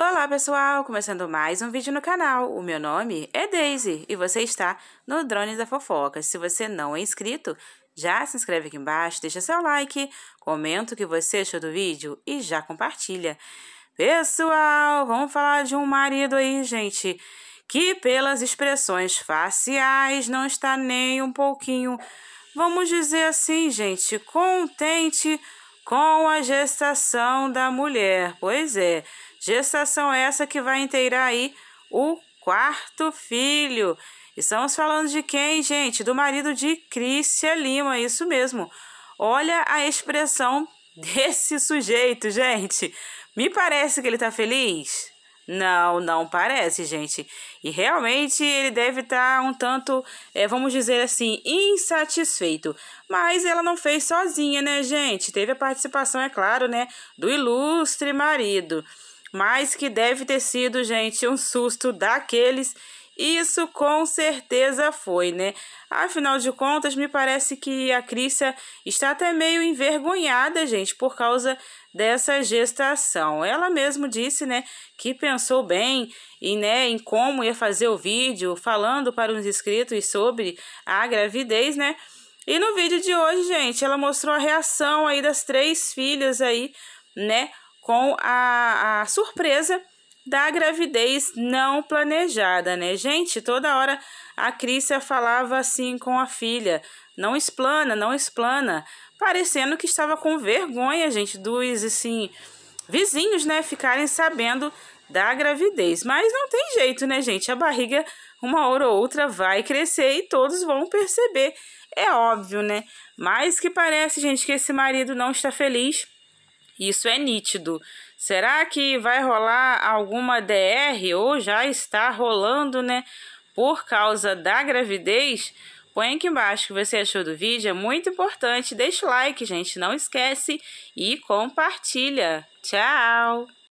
Olá pessoal, começando mais um vídeo no canal. O meu nome é Daisy e você está no Drones da Fofoca. Se você não é inscrito, já se inscreve aqui embaixo, deixa seu like, comenta o que você achou do vídeo e já compartilha. Pessoal, vamos falar de um marido aí, gente, que pelas expressões faciais não está nem um pouquinho, vamos dizer assim, gente, contente com a gestação da mulher. Pois é. Gestação essa que vai inteirar aí o quarto filho. Estamos falando de quem, gente? Do marido de Crícia Lima, isso mesmo. Olha a expressão desse sujeito, gente. Me parece que ele tá feliz? Não, não parece, gente. E realmente ele deve estar tá um tanto, é, vamos dizer assim, insatisfeito. Mas ela não fez sozinha, né, gente? Teve a participação, é claro, né, do ilustre marido mas que deve ter sido, gente, um susto daqueles. Isso com certeza foi, né? Afinal de contas, me parece que a Crissa está até meio envergonhada, gente, por causa dessa gestação. Ela mesmo disse, né, que pensou bem e, né, em como ia fazer o vídeo, falando para os inscritos sobre a gravidez, né? E no vídeo de hoje, gente, ela mostrou a reação aí das três filhas aí, né? com a, a surpresa da gravidez não planejada, né? Gente, toda hora a Crícia falava assim com a filha: não explana, não explana, parecendo que estava com vergonha, gente, dos assim, vizinhos, né, ficarem sabendo da gravidez. Mas não tem jeito, né, gente? A barriga, uma hora ou outra, vai crescer e todos vão perceber. É óbvio, né? Mas que parece, gente, que esse marido não está feliz isso é nítido. Será que vai rolar alguma DR ou já está rolando, né? Por causa da gravidez? Põe aqui embaixo o que você achou do vídeo, é muito importante. Deixa o like, gente, não esquece e compartilha. Tchau!